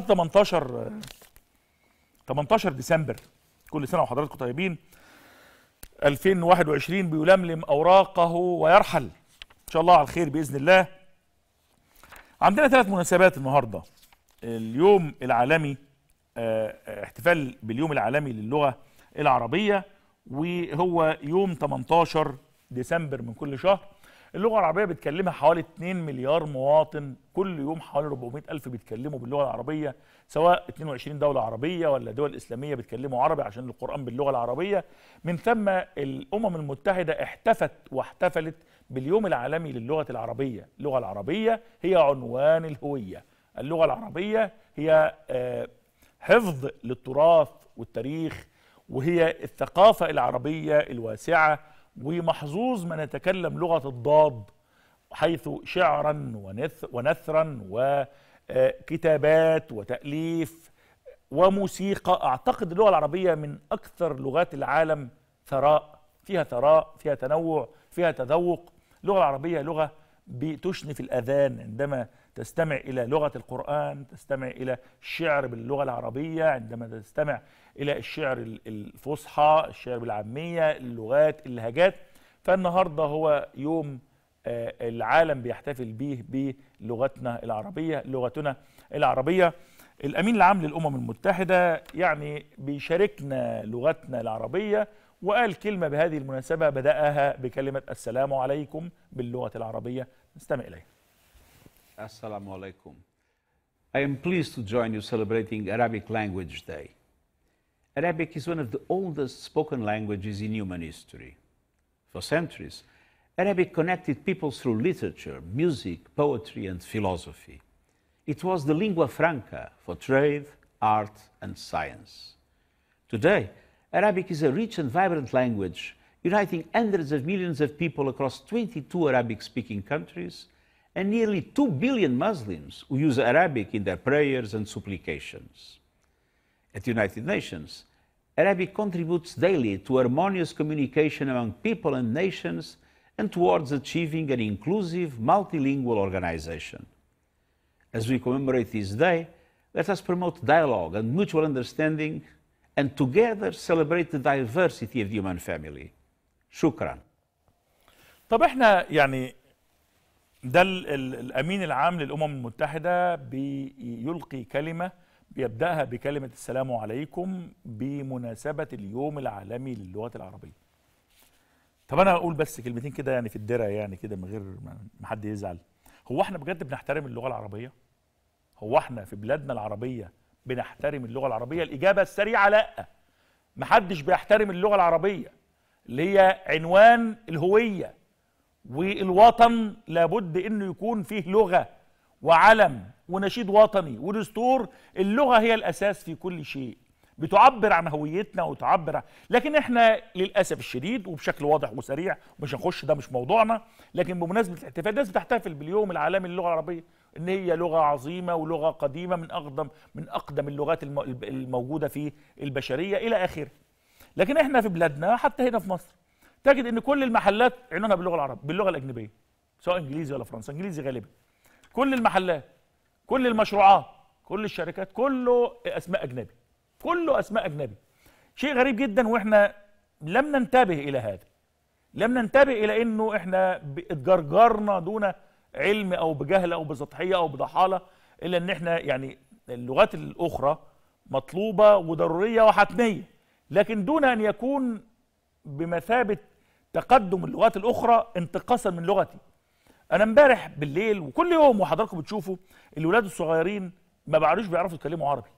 النهارده 18 18 ديسمبر كل سنه وحضراتكم طيبين 2021 بيلملم اوراقه ويرحل ان شاء الله على الخير باذن الله عندنا ثلاث مناسبات النهارده اليوم العالمي آه، آه، احتفال باليوم العالمي للغه العربيه وهو يوم 18 ديسمبر من كل شهر اللغه العربيه بيتكلمها حوالي 2 مليار مواطن كل يوم حوالي 400 الف بيتكلموا باللغه العربيه سواء 22 دوله عربيه ولا دول اسلاميه بيتكلموا عربي عشان القران باللغه العربيه من ثم الامم المتحده احتفت واحتفلت باليوم العالمي للغه العربيه اللغه العربيه هي عنوان الهويه اللغه العربيه هي آه، حفظ للتراث والتاريخ وهي الثقافه العربيه الواسعه ومحظوظ من يتكلم لغة الضاد حيث شعرا ونثرا وكتابات وتأليف وموسيقى أعتقد اللغة العربية من أكثر لغات العالم ثراء فيها ثراء فيها تنوع فيها تذوق اللغة العربية لغة بتشنف الأذان عندما تستمع إلى لغة القرآن تستمع إلى الشعر باللغة العربية عندما تستمع إلى الشعر الفصحى الشعر بالعامية اللغات اللهجات فالنهاردة هو يوم آه، العالم بيحتفل به بلغتنا العربية لغتنا العربية الأمين العام للأمم المتحدة يعني بيشاركنا لغتنا العربية وقال كلمة بهذه المناسبة بدأها بكلمة السلام عليكم باللغة العربية نستمع إليها Assalamu alaikum. I am pleased to join you celebrating Arabic Language Day. Arabic is one of the oldest spoken languages in human history. For centuries, Arabic connected people through literature, music, poetry, and philosophy. It was the lingua franca for trade, art, and science. Today, Arabic is a rich and vibrant language, uniting hundreds of millions of people across 22 Arabic speaking countries and nearly 2 billion Muslims who use Arabic in their prayers and supplications. At the United Nations, Arabic contributes daily to harmonious communication among people and nations and towards achieving an inclusive, multilingual organization. As we commemorate this day, let us promote dialogue and mutual understanding and together celebrate the diversity of the human family. Shukran. طب احنا يعني ده الامين العام للامم المتحده بيلقي كلمه بيبداها بكلمه السلام عليكم بمناسبه اليوم العالمي للغه العربيه طب انا هقول بس كلمتين كده يعني في الدرع يعني كده من غير ما حد يزعل هو احنا بجد بنحترم اللغه العربيه هو احنا في بلادنا العربيه بنحترم اللغه العربيه الاجابه السريعه لا محدش بيحترم اللغه العربيه اللي هي عنوان الهويه والوطن لابد انه يكون فيه لغه وعلم ونشيد وطني ودستور اللغه هي الاساس في كل شيء بتعبر عن هويتنا وتعبر عن... لكن احنا للاسف الشديد وبشكل واضح وسريع مش هنخش ده مش موضوعنا لكن بمناسبه الاحتفال الناس بتحتفل باليوم العالمي للغه العربيه ان هي لغه عظيمه ولغه قديمه من اقدم من اقدم اللغات الموجوده في البشريه الى اخره لكن احنا في بلادنا حتى هنا في مصر تجد ان كل المحلات عنوانها باللغه العربيه باللغه الاجنبيه سواء انجليزي ولا فرنسي انجليزي غالبا كل المحلات كل المشروعات كل الشركات كله اسماء اجنبي كله اسماء اجنبي شيء غريب جدا واحنا لم ننتبه الى هذا لم ننتبه الى انه احنا اتجرجرنا دون علم او بجهل او بسطحيه او بضحاله الا ان احنا يعني اللغات الاخرى مطلوبه وضروريه وحتميه لكن دون ان يكون بمثابه تقدم اللغات الاخرى انتقاصا من لغتي انا امبارح بالليل وكل يوم وحضراتكم بتشوفوا الولاد الصغيرين ما بعرفوش بيعرفوا يتكلموا عربي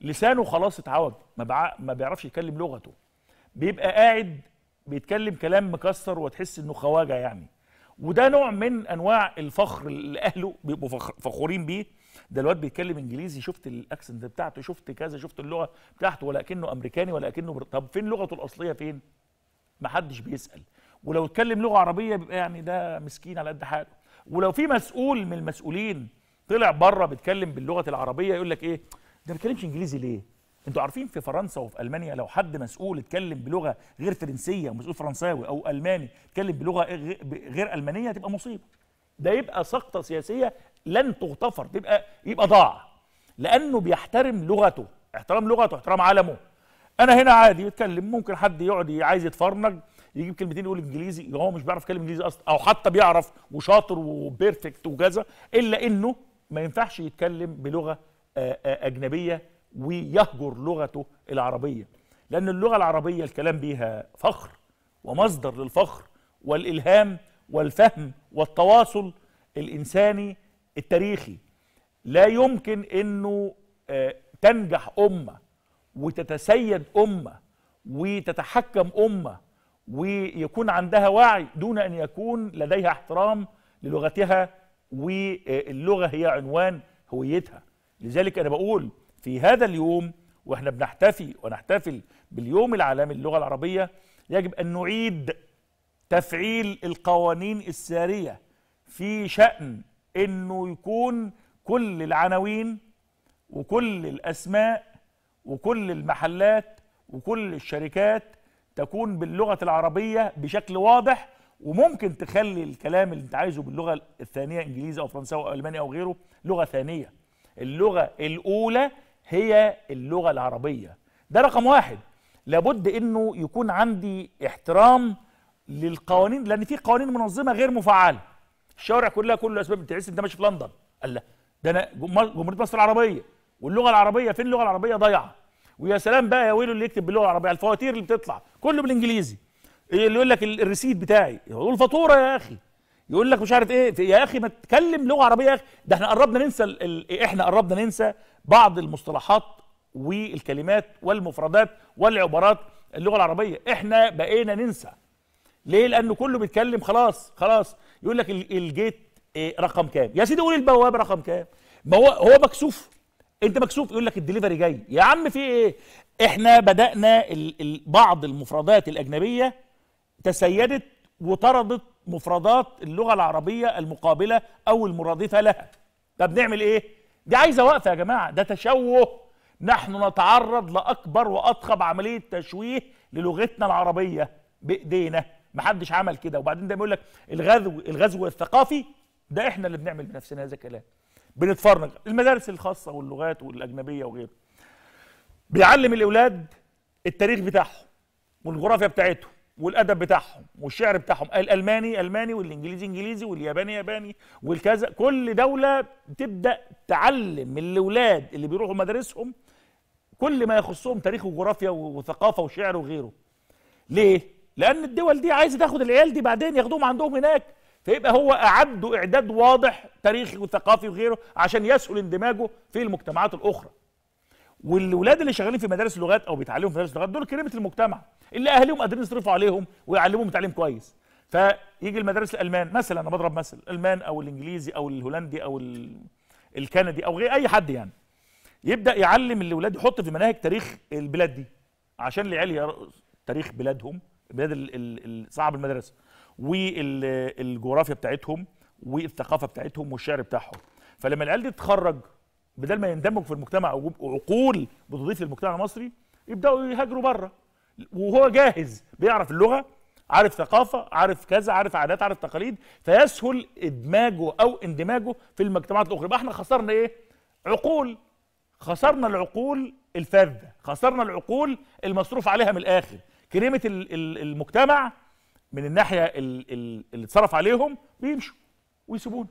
لسانه خلاص اتعود ما, بع... ما بيعرفش يتكلم لغته بيبقى قاعد بيتكلم كلام مكسر وتحس انه خواجه يعني وده نوع من انواع الفخر اللي اهله بيبقوا فخورين بيه ده الواد بيتكلم انجليزي شفت الاكسنت بتاعته شفت كذا شفت اللغه بتاعته ولكنه امريكاني ولكنه بر... طب فين لغته الاصليه فين محدش بيسال ولو اتكلم لغه عربيه بيبقى يعني ده مسكين على قد حاله ولو في مسؤول من المسؤولين طلع بره بيتكلم باللغه العربيه يقول لك ايه ده ما بيتكلمش انجليزي ليه انتوا عارفين في فرنسا وفي المانيا لو حد مسؤول اتكلم بلغه غير فرنسيه مسؤول فرنساوي او الماني اتكلم بلغه غير المانيه تبقى مصيبه ده يبقى سقطه سياسيه لن تغتفر تبقى يبقى ضاع لانه بيحترم لغته احترام لغته احترام علمه انا هنا عادي بتكلم ممكن حد يقعد عايز يتفرنج يجيب كلمتين يقول انجليزي هو مش بيعرف يتكلم انجليزي اصلا او حتى بيعرف وشاطر وبيرفكت وكذا الا انه ما ينفعش يتكلم بلغه آه، آه، اجنبيه ويهجر لغته العربيه لان اللغه العربيه الكلام بيها فخر ومصدر للفخر والالهام والفهم والتواصل الانساني التاريخي لا يمكن انه آه، تنجح امه وتتسيد امه وتتحكم امه ويكون عندها وعي دون ان يكون لديها احترام للغتها واللغه هي عنوان هويتها لذلك انا بقول في هذا اليوم واحنا بنحتفي ونحتفل باليوم العالمي للغه العربيه يجب ان نعيد تفعيل القوانين الساريه في شان انه يكون كل العناوين وكل الاسماء وكل المحلات وكل الشركات تكون باللغة العربية بشكل واضح وممكن تخلي الكلام اللي انت عايزه باللغة الثانية انجليزي او فرنساوي او الماني او غيره لغة ثانية اللغة الاولى هي اللغة العربية ده رقم واحد لابد انه يكون عندي احترام للقوانين لان في قوانين منظمه غير مفعله الشوارع كلها كل اسباب انت ده ماشي في لندن قال لا ده انا جمهوريه مصر العربيه واللغه العربيه فين اللغه العربيه ضايعه ويا سلام بقى يا ويلو اللي يكتب باللغه العربيه الفواتير اللي بتطلع كله بالانجليزي إيه اللي يقول لك الريسيت بتاعي يقول الفاتوره يا اخي يقول لك مش عارف ايه يا اخي ما تتكلم لغه عربيه يا اخي ده احنا قربنا ننسى ال... احنا قربنا ننسى بعض المصطلحات والكلمات والمفردات والعبارات اللغه العربيه احنا بقينا ننسى ليه لانه كله بيتكلم خلاص خلاص يقول لك الجيت إيه، رقم كام يا سيدي قول البوابه رقم كام ما هو هو مكسوف انت مكسوف يقول لك الدليفري جاي يا عم في ايه احنا بدانا ال ال بعض المفردات الاجنبيه تسيدت وطردت مفردات اللغه العربيه المقابله او المرادفه لها طب نعمل ايه دي عايزه وقفه يا جماعه ده تشوه نحن نتعرض لاكبر واضخم عمليه تشويه للغتنا العربيه بايدينا محدش عمل كده وبعدين ده بيقول لك الغزو الغزو الثقافي ده احنا اللي بنعمل بنفسنا هذا الكلام بنتفرج المدارس الخاصه واللغات والاجنبيه وغيره بيعلم الاولاد التاريخ بتاعهم والجغرافيا بتاعتهم والادب بتاعهم والشعر بتاعهم الالماني الماني والانجليزي انجليزي والياباني ياباني والكذا كل دوله تبدا تعلم الاولاد اللي بيروحوا مدارسهم كل ما يخصهم تاريخ وجغرافيا وثقافه وشعر وغيره ليه لان الدول دي عايزه تاخد العيال دي بعدين ياخدوهم عندهم هناك فيبقى هو أعد إعداد واضح تاريخي وثقافي وغيره عشان يسهل اندماجه في المجتمعات الأخرى والولاد اللي شغالين في مدارس لغات او بيتعلموا في مدارس لغات دول كريمه المجتمع اللي اهاليهم قادرين يصرفوا عليهم ويعلموهم تعليم كويس فيجي المدارس الالمان مثلا انا بضرب مثل الالمان او الانجليزي او الهولندي او الكندي او غير اي حد يعني يبدا يعلم الاولاد يحط في مناهج تاريخ البلاد دي عشان العيال تاريخ بلادهم بلاد صعب المدرسه والجغرافيا بتاعتهم والثقافه بتاعتهم والشعر بتاعهم فلما العيال دي تتخرج بدل ما يندمجوا في المجتمع وعقول بتضيف للمجتمع المصري يبداوا يهاجروا بره وهو جاهز بيعرف اللغه عارف ثقافه عارف كذا عارف عادات عارف تقاليد فيسهل ادماجه او اندماجه في المجتمعات الاخرى يبقى احنا خسرنا ايه عقول خسرنا العقول الفذه خسرنا العقول المصروف عليها من الاخر كريمه المجتمع من الناحيه اللي اتصرف عليهم بيمشوا ويسيبونا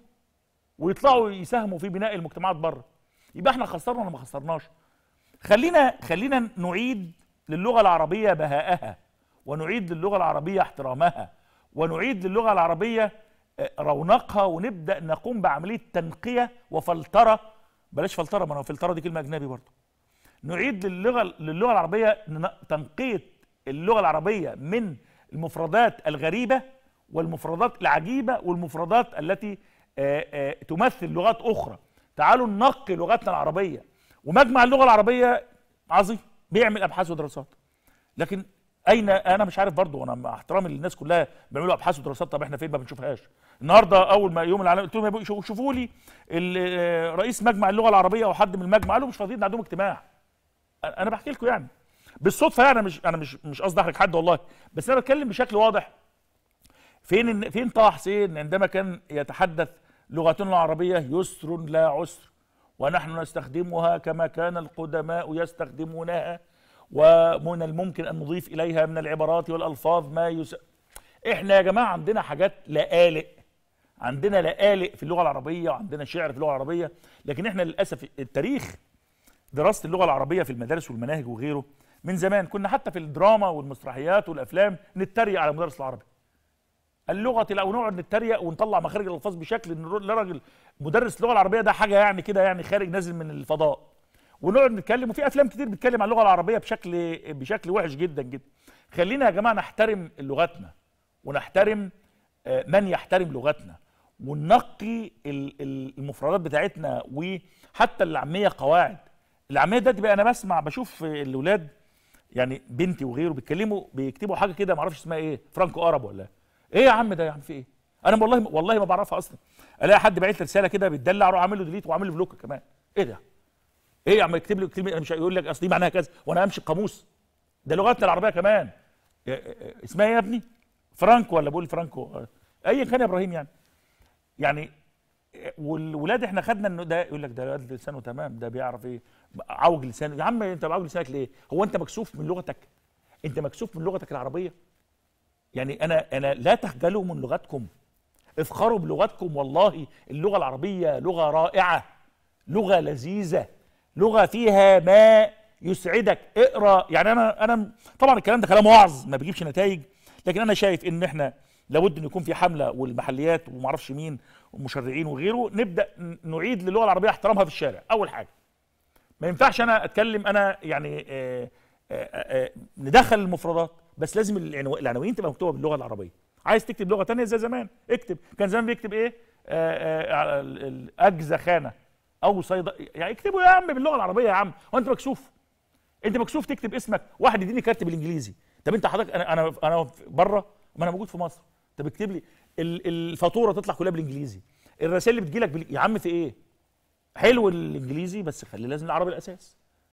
ويطلعوا يساهموا في بناء المجتمعات بره يبقى احنا خسرنا ولا ما خسرناش خلينا خلينا نعيد للغه العربيه بهاءها ونعيد للغه العربيه احترامها ونعيد للغه العربيه آه، رونقها ونبدا نقوم بعمليه تنقيه وفلتره بلاش فلتره ما هو فلتره دي كلمه اجنبي برضه نعيد للغه للغه العربيه تنقيه اللغه العربيه من المفردات الغريبة والمفردات العجيبة والمفردات التي آه، آه، تمثل لغات أخرى تعالوا ننقي لغتنا العربية ومجمع اللغة العربية عظيم بيعمل أبحاث ودراسات لكن اين انا مش عارف برضو انا مع احترامي للناس كلها بيعملوا ابحاث ودراسات طب احنا فين ما بنشوفهاش النهارده اول ما يوم العالم قلت لهم شوفوا لي آه، رئيس مجمع اللغه العربيه او حد من المجمع قالوا مش فاضيين عندهم اجتماع انا بحكي لكم يعني بالصدفه يعني مش انا مش مش قصدي احرج حد والله بس انا بتكلم بشكل واضح فين فين طه حسين عندما كان يتحدث لغتنا العربيه يسر لا عسر ونحن نستخدمها كما كان القدماء يستخدمونها ومن الممكن ان نضيف اليها من العبارات والالفاظ ما يس... احنا يا جماعه عندنا حاجات لقالق عندنا لقالق في اللغه العربيه وعندنا شعر في اللغه العربيه لكن احنا للاسف التاريخ دراسه اللغه العربيه في المدارس والمناهج وغيره من زمان كنا حتى في الدراما والمسرحيات والافلام نتريق على المدرس العربي اللغه ونقعد نتريق ونطلع مخارج الالفاظ بشكل ان راجل مدرس اللغه العربيه ده حاجه يعني كده يعني خارج نازل من الفضاء ونقعد نتكلم وفي افلام كتير بتتكلم عن اللغه العربيه بشكل بشكل وحش جدا جدا خلينا يا جماعه نحترم لغتنا ونحترم آه، من يحترم لغتنا وننقي المفردات بتاعتنا وحتى العاميه قواعد العاميه ده بقى انا بسمع بشوف الاولاد يعني بنتي وغيره بيتكلموا بيكتبوا حاجه كده ما اعرفش اسمها ايه فرانكو ارب ولا إيه؟, ايه يا عم ده يا عم في ايه انا والله والله ما بعرفها اصلا الاقي حد بعت لي رساله كده بيتدلع اروح اعمل له ديليت واعمل له بلوك كمان ايه ده ايه يا عم يكتب لي كلمه انا مش هيقول لك اصل دي معناها كذا وانا امشي القاموس ده لغتنا العربيه كمان إيه، إيه، اسمها ايه يا ابني فرانكو ولا بقول فرانكو آه، ايا كان يا ابراهيم يعني يعني والولاد احنا خدنا انه ده يقول لك ده الولاد لسانه تمام ده بيعرف ايه عوج لسانه يا عم انت عوج لسانك ليه؟ هو انت مكسوف من لغتك؟ انت مكسوف من لغتك العربيه؟ يعني انا انا لا تخجلوا من لغتكم افخروا بلغتكم والله اللغه العربيه لغه رائعه لغه لذيذه لغه فيها ما يسعدك اقرا يعني انا انا طبعا الكلام ده كلام وعظ ما بيجيبش نتائج لكن انا شايف ان احنا لابد ان يكون في حمله والمحليات وما اعرفش مين ومشرعين وغيره نبدا نعيد للغه العربيه احترامها في الشارع اول حاجه ما ينفعش انا اتكلم انا يعني آآ آه، آآ آه، آآ آه، ندخل المفردات بس لازم العناوين تبقى مكتوبه باللغه العربيه عايز تكتب لغه تانية زي زمان اكتب كان زمان بيكتب ايه اجزى خانه او صيد يعني اكتبوا يا عم باللغه العربيه يا عم هو انت مكسوف انت مكسوف تكتب اسمك واحد يديني كاتب بالانجليزي طب انت حضرتك انا انا انا بره ما انا موجود في مصر طب اكتب لي الفاتوره تطلع كلها بالانجليزي الرسائل اللي بتجيلك بال... يا عم في ايه حلو الانجليزي بس خلي لازم العربي الاساس